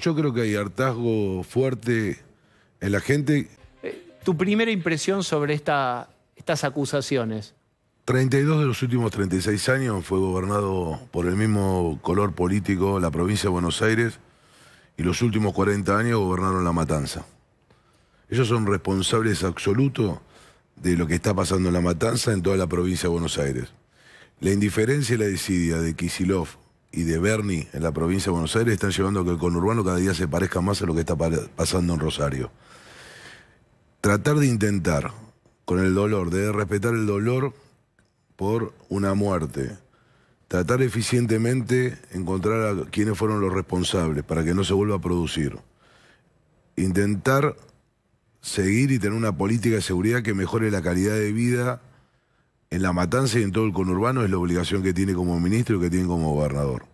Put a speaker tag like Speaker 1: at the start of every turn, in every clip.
Speaker 1: Yo creo que hay hartazgo fuerte en la gente.
Speaker 2: Eh, ¿Tu primera impresión sobre estas acusaciones?
Speaker 1: 32 de los últimos 36 años fue gobernado por el mismo color político la provincia de Buenos Aires y los últimos 40 años gobernaron La Matanza. Ellos son responsables absolutos de lo que está pasando en La Matanza en toda la provincia de Buenos Aires. La indiferencia y la desidia de Kisilov, y de Bernie en la provincia de Buenos Aires están llevando a que el conurbano cada día se parezca más a lo que está pasando en Rosario. Tratar de intentar, con el dolor, de respetar el dolor por una muerte. Tratar eficientemente encontrar a quienes fueron los responsables para que no se vuelva a producir. Intentar seguir y tener una política de seguridad que mejore la calidad de vida en la matanza y en todo el conurbano es la obligación que tiene como ministro y que tiene como gobernador.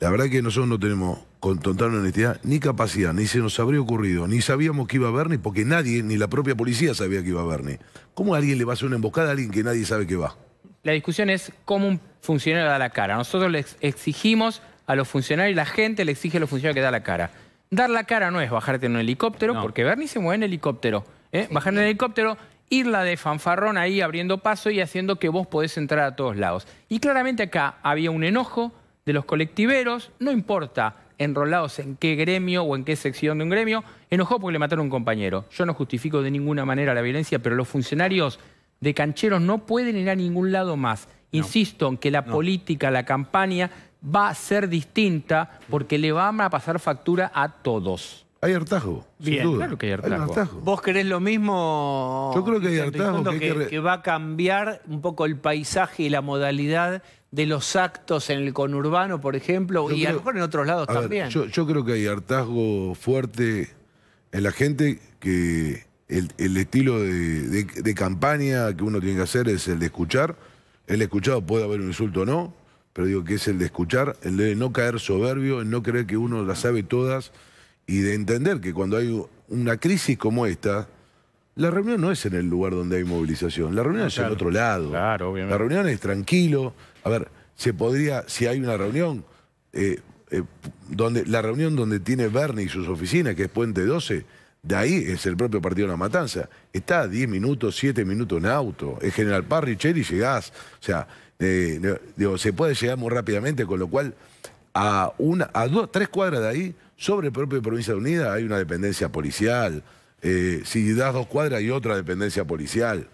Speaker 1: La verdad que nosotros no tenemos, con total honestidad, ni capacidad, ni se nos habría ocurrido, ni sabíamos que iba a ver ni porque nadie, ni la propia policía sabía que iba a haber, ni. ¿Cómo alguien le va a hacer una emboscada a alguien que nadie sabe que va?
Speaker 3: La discusión es cómo un funcionario da la cara. Nosotros le exigimos a los funcionarios y la gente le exige a los funcionarios que da la cara. Dar la cara no es bajarte en un helicóptero, porque Bernie se mueve en helicóptero. ¿eh? Bajar en el helicóptero irla de fanfarrón ahí abriendo paso y haciendo que vos podés entrar a todos lados. Y claramente acá había un enojo de los colectiveros, no importa enrolados en qué gremio o en qué sección de un gremio, enojó porque le mataron a un compañero. Yo no justifico de ninguna manera la violencia, pero los funcionarios de cancheros no pueden ir a ningún lado más. Insisto en que la política, la campaña va a ser distinta porque le van a pasar factura a todos. Hay hartazgo. sin claro que hay hartazgo.
Speaker 2: ¿Vos querés lo mismo? Yo creo que hay hartazgo. Que, va a cambiar un poco el paisaje y la modalidad de los actos en el conurbano, por ejemplo, y a lo mejor en otros lados también. yo,
Speaker 1: creo que hay hartazgo fuerte en la gente que el, estilo de, de campaña que uno tiene que hacer es el de escuchar. El escuchado puede haber un insulto o no, pero digo que es el de escuchar, el de no caer soberbio, el no creer que uno las sabe todas y de entender que cuando hay una crisis como esta, la reunión no es en el lugar donde hay movilización, la reunión es en otro lado. Claro, obviamente. La reunión es tranquilo. A ver, se podría, si hay una reunión, eh, eh, donde, la reunión donde tiene Bernie y sus oficinas, que es Puente 12, de ahí es el propio partido de la matanza. Está a 10 minutos, 7 minutos en auto, es General Parry, y llegás. O sea, eh, digo, se puede llegar muy rápidamente, con lo cual a, una, a dos, tres cuadras de ahí, sobre el propio Provincia Unida, hay una dependencia policial. Eh, si das dos cuadras, hay otra dependencia policial.